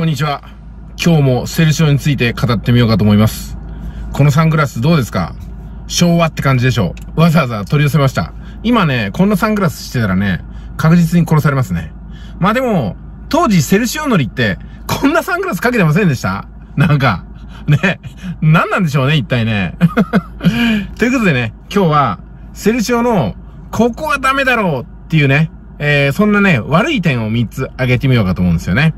こんにちは。今日もセルシオについて語ってみようかと思います。このサングラスどうですか昭和って感じでしょう。わざわざ取り寄せました。今ね、こんなサングラスしてたらね、確実に殺されますね。まあでも、当時セルシオのりって、こんなサングラスかけてませんでしたなんか、ね、何なんでしょうね、一体ね。ということでね、今日は、セルシオの、ここはダメだろうっていうね、えー、そんなね、悪い点を3つ挙げてみようかと思うんですよね。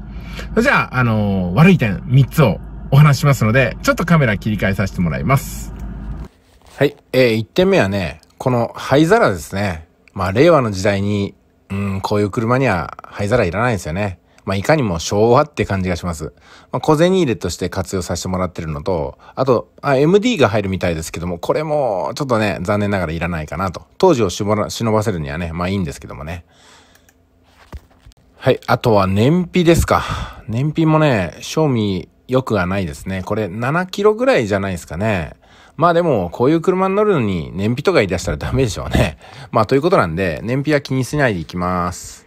それじゃあ、あのー、悪い点3つをお話しますので、ちょっとカメラ切り替えさせてもらいます。はい、えー、1点目はね、この灰皿ですね。まあ、令和の時代に、うん、こういう車には灰皿いらないんですよね。まあ、いかにも昭和って感じがします。まあ、小銭入れとして活用させてもらってるのと、あと、あ、MD が入るみたいですけども、これも、ちょっとね、残念ながらいらないかなと。当時をしぼら、忍ばせるにはね、まあいいんですけどもね。はい。あとは燃費ですか。燃費もね、賞味良くはないですね。これ7キロぐらいじゃないですかね。まあでも、こういう車に乗るのに燃費とか言い出したらダメでしょうね。まあということなんで、燃費は気にしないでいきます。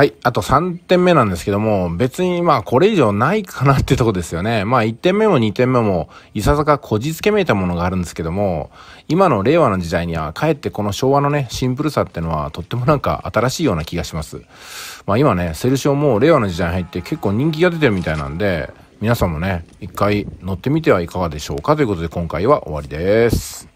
はい。あと3点目なんですけども、別にまあこれ以上ないかなってとこですよね。まあ1点目も2点目も、いささかこじつけめいたものがあるんですけども、今の令和の時代には、かえってこの昭和のね、シンプルさってのはとってもなんか新しいような気がします。まあ今ね、セルシオも令和の時代に入って結構人気が出てるみたいなんで、皆さんもね、一回乗ってみてはいかがでしょうかということで今回は終わりです。